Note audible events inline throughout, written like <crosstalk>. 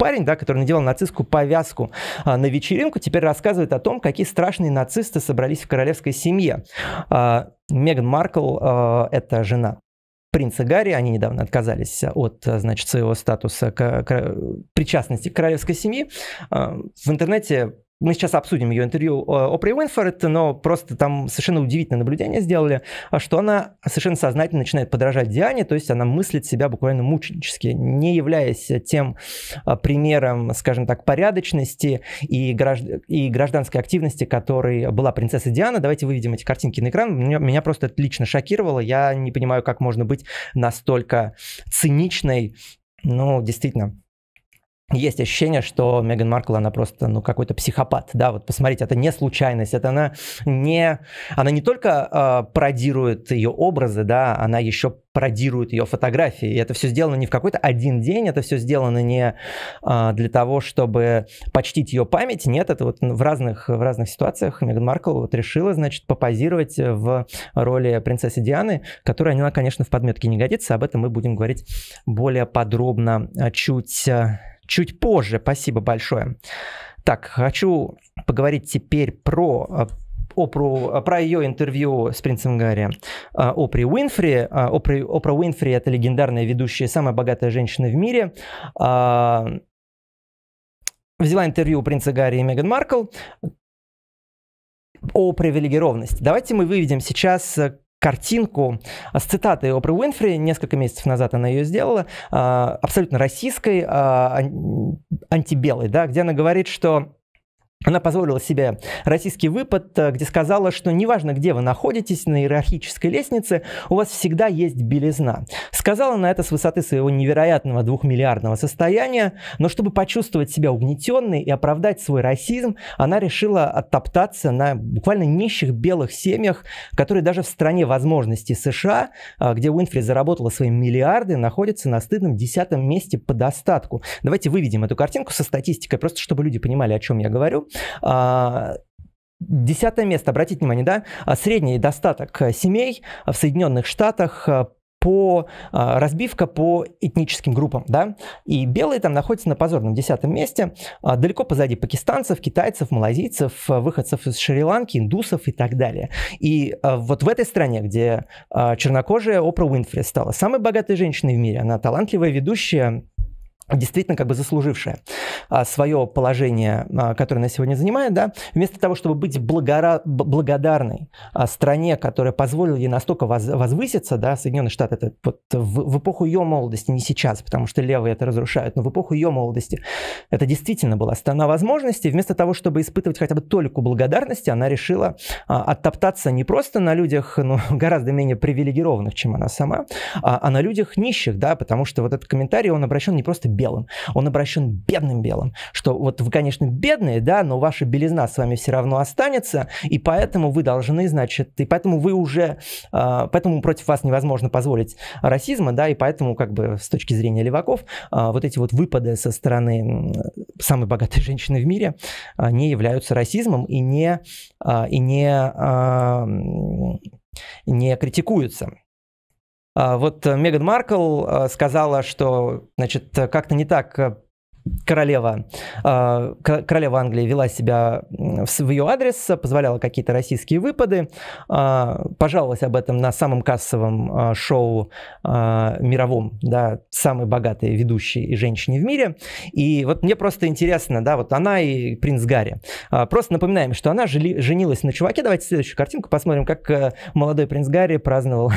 парень, да, который надевал нацистскую повязку а, на вечеринку, теперь рассказывает о том, какие страшные нацисты собрались в королевской семье. А, Меган Маркл а, – это жена принца Гарри, они недавно отказались от, значит, своего статуса к, к, причастности к королевской семьи. А, в интернете мы сейчас обсудим ее интервью э, Опри Уинфорд, но просто там совершенно удивительное наблюдение сделали, а, что она совершенно сознательно начинает подражать Диане, то есть она мыслит себя буквально мученически, не являясь тем а, примером, скажем так, порядочности и, гражд... и гражданской активности, которой была принцесса Диана. Давайте выведем эти картинки на экран. Меня, просто это лично шокировало. Я не понимаю, как можно быть настолько циничной. Ну, действительно, есть ощущение, что Меган Маркл, она просто, ну, какой-то психопат, да, вот посмотрите, это не случайность, это она не, она не только э, пародирует ее образы, да, она еще пародирует ее фотографии, и это все сделано не в какой-то один день, это все сделано не э, для того, чтобы почтить ее память, нет, это вот ну, в разных, в разных ситуациях Меган Маркл вот решила, значит, попозировать в роли принцессы Дианы, которая, она, конечно, в подметке не годится, об этом мы будем говорить более подробно а, чуть чуть позже. Спасибо большое. Так, хочу поговорить теперь про э, о, про, э, про ее интервью с принцем Гарри. Э, Опри Уинфри. Опри, Опра Уинфри – это легендарная ведущая, самая богатая женщина в мире. Взяла интервью у принца Гарри и Меган Маркл о привилегированности. Давайте мы выведем сейчас картинку с цитатой Опры Уинфри. Несколько месяцев назад она ее сделала, а, абсолютно российской, а, антибелой, да, где она говорит, что она позволила себе российский выпад, э, где сказала, что неважно, где вы находитесь на иерархической лестнице, у вас всегда есть белизна. Сказала на это с высоты своего невероятного двухмиллиардного состояния, но чтобы почувствовать себя угнетенной и оправдать свой расизм, она решила оттоптаться на буквально нищих белых семьях, которые даже в стране возможностей США, э, где Уинфри заработала свои миллиарды, находятся на стыдном десятом месте по достатку. Давайте выведем эту картинку со статистикой, просто чтобы люди понимали, о чем я говорю. А, десятое место, обратите внимание, да, а, средний достаток э, семей э, в Соединенных Штатах э, по разбивка по этническим группам, да, и белые там находятся на позорном десятом месте, а, далеко позади пакистанцев, китайцев, малазийцев, выходцев из Шри-Ланки, индусов и так далее. И вот в этой стране, где чернокожая Опра Уинфри стала самой богатой женщиной в мире, она талантливая ведущая, действительно как бы заслужившая а, свое положение, а, которое она сегодня занимает, да, вместо того, чтобы быть благора... благодарной а, стране, которая позволила ей настолько воз... возвыситься, да, Соединенные Штаты, это вот в, в эпоху ее молодости, не сейчас, потому что левые это разрушают, но в эпоху ее молодости это действительно была страна возможностей, вместо того, чтобы испытывать хотя бы толику благодарности, она решила оттоптаться не просто на людях, ну, <laughs> гораздо менее привилегированных, чем она сама, а, а на людях нищих, да, потому что вот этот комментарий, он обращен не просто белым, он обращен бедным белым, что вот вы, конечно, бедные, да, но ваша белизна с вами все равно останется, и поэтому вы должны, значит, и поэтому вы уже, а, поэтому против вас невозможно позволить расизма, да, и поэтому как бы с точки зрения леваков а, вот эти вот выпады со стороны самой богатой <laughs> женщины в мире не являются расизмом и не, а, и не, не критикуются. А, вот э, Меган Маркл э, сказала, что, значит, как-то не так э, королева, а, королева Англии вела себя в ее адрес, позволяла какие-то российские выпады, а, пожаловалась об этом на самом кассовом а, шоу мировом, да, самой богатой ведущей женщине в мире. И вот мне просто интересно, да, вот она и принц Гарри. Просто напоминаем, что она жили, женилась на чуваке. Давайте следующую картинку посмотрим, как э, молодой принц Гарри праздновал,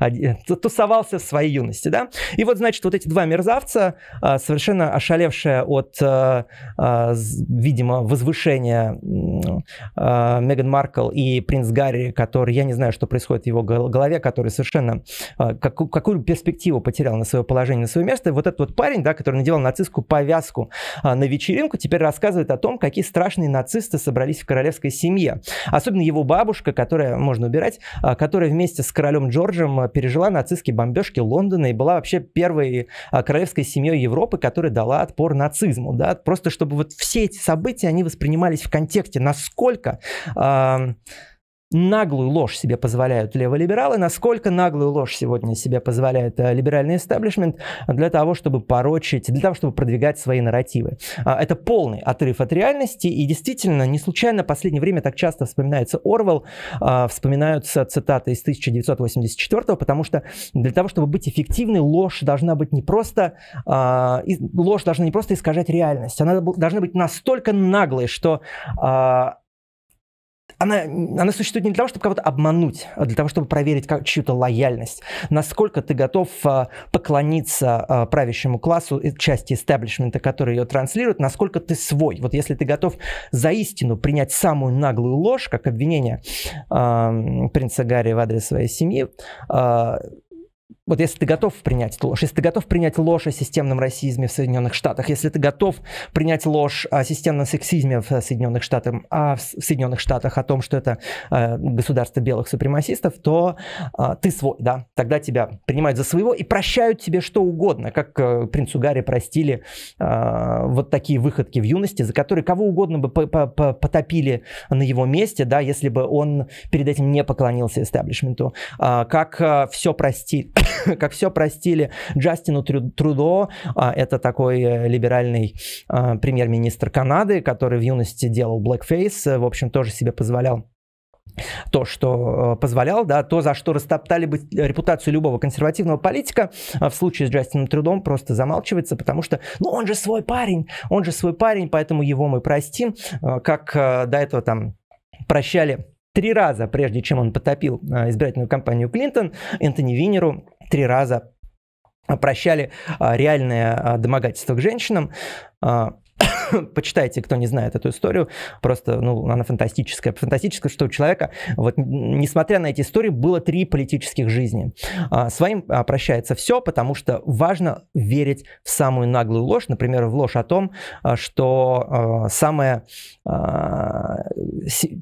<laughs> тусовался в своей юности, да. И вот, значит, вот эти два мерзавца совершенно ошалели потерпевшая от, э, э, видимо, возвышения э, Меган Маркл и принц Гарри, который, я не знаю, что происходит в его голове, который совершенно какую, какую перспективу потерял на свое положение, на свое место. И вот этот вот парень, да, который надевал нацистскую повязку на вечеринку, теперь рассказывает о том, какие страшные нацисты собрались в королевской семье. Особенно его бабушка, которая, можно убирать, которая вместе с королем Джорджем пережила нацистские бомбежки Лондона и была вообще первой королевской семьей Европы, которая дала от отпор нацизму, да, просто чтобы вот все эти события, они воспринимались в контексте, насколько... Э, наглую ложь себе позволяют леволибералы, насколько наглую ложь сегодня себе позволяет э, либеральный эстаблишмент для того, чтобы порочить, для того, чтобы продвигать свои нарративы. А, это полный отрыв от реальности, и действительно, не случайно в последнее время так часто вспоминается Орвел, а, вспоминаются цитаты из 1984, потому что для того, чтобы быть эффективной, ложь должна быть не просто, а, ложь должна не просто искажать реальность, она должна быть настолько наглой, что она, она существует не для того, чтобы кого-то обмануть, а для того, чтобы проверить как, чью-то лояльность. Насколько ты готов а, поклониться а, правящему классу, части истеблишмента, который ее транслирует, насколько ты свой. Вот если ты готов за истину принять самую наглую ложь, как обвинение а, принца Гарри в адрес своей семьи, а, вот если ты готов принять ложь, если ты готов принять ложь о системном расизме в Соединенных Штатах, если ты готов принять ложь о системном сексизме в э, Соединенных Штатах, а в Соединенных Штатах о том, что это э, государство белых супремасистов, то э, ты свой, да, тогда тебя принимают за своего и прощают тебе что угодно, как э, принцу Гарри простили э, вот такие выходки в юности, за которые кого угодно бы потопили на его месте, да, если бы он перед этим не поклонился истеблишменту, э, а, как э, все простили <coughs> как все простили Джастину Трудо, а, это такой э, либеральный а, премьер-министр Канады, который в юности делал блэкфейс, в общем, тоже себе позволял то, что э, позволял, да, то, за что растоптали бы э, репутацию любого консервативного политика, а в случае с Джастином Трудом просто замалчивается, потому что, ну, он же свой парень, он же свой парень, поэтому его мы простим, как до этого там прощали три раза, прежде чем он потопил э, избирательную кампанию Клинтон, Энтони Винеру три раза э, прощали э, реальное домогательство к женщинам. <coughs> Почитайте, кто не знает эту историю. Просто, ну, она фантастическая. Фантастическая, что у человека, вот, несмотря на эти истории, было три политических жизни. А, своим а, прощается все, потому что важно верить в самую наглую ложь, например, в ложь о том, а, что а, самая а,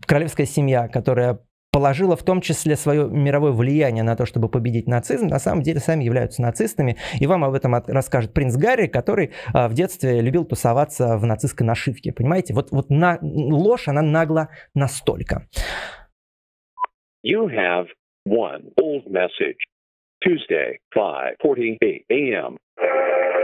королевская семья, которая положила в том числе свое мировое влияние на то, чтобы победить нацизм, на самом деле сами являются нацистами. И вам об этом от, расскажет принц Гарри, который а, в детстве любил тусоваться в нацистской нашивке. Понимаете? Вот, вот на, ложь, она нагла настолько. You have one old message. Tuesday, 5.48 a.m.